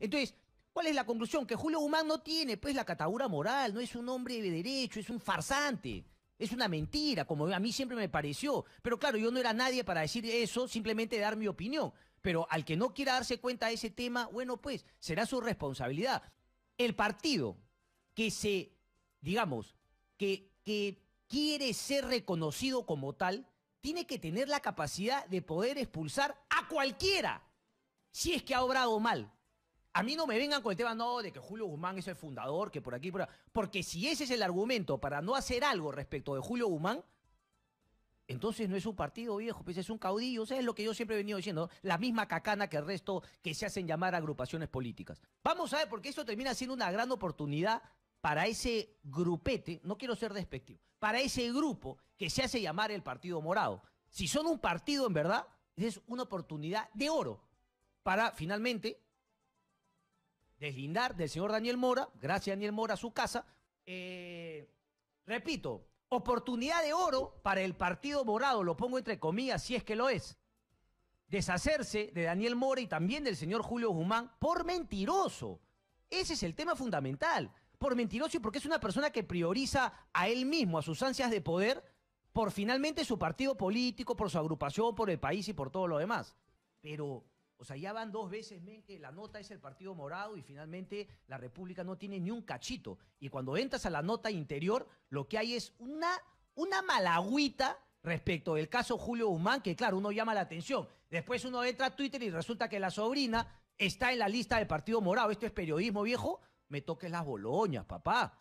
Entonces, ¿cuál es la conclusión? Que Julio Guzmán no tiene, pues, la catadura moral, no es un hombre de derecho, es un farsante. Es una mentira, como a mí siempre me pareció. Pero claro, yo no era nadie para decir eso, simplemente dar mi opinión. Pero al que no quiera darse cuenta de ese tema, bueno, pues será su responsabilidad. El partido que se, digamos, que, que quiere ser reconocido como tal, tiene que tener la capacidad de poder expulsar a cualquiera, si es que ha obrado mal. A mí no me vengan con el tema, no, de que Julio Guzmán es el fundador, que por aquí, por allá. Porque si ese es el argumento para no hacer algo respecto de Julio Guzmán, entonces no es un partido viejo, pues es un caudillo. sea, es lo que yo siempre he venido diciendo. La misma cacana que el resto que se hacen llamar agrupaciones políticas. Vamos a ver, porque esto termina siendo una gran oportunidad para ese grupete, no quiero ser despectivo, para ese grupo que se hace llamar el Partido Morado. Si son un partido en verdad, es una oportunidad de oro para finalmente deslindar del señor Daniel Mora, gracias Daniel Mora, a su casa. Eh, repito, oportunidad de oro para el partido morado, lo pongo entre comillas, si es que lo es. Deshacerse de Daniel Mora y también del señor Julio Guzmán por mentiroso. Ese es el tema fundamental. Por mentiroso y porque es una persona que prioriza a él mismo, a sus ansias de poder, por finalmente su partido político, por su agrupación, por el país y por todo lo demás. Pero o sea, ya van dos veces, men, que la nota es el Partido Morado y finalmente la República no tiene ni un cachito. Y cuando entras a la nota interior, lo que hay es una, una malagüita respecto del caso Julio Guzmán, que claro, uno llama la atención. Después uno entra a Twitter y resulta que la sobrina está en la lista del Partido Morado. Esto es periodismo viejo. Me toques las boloñas, papá.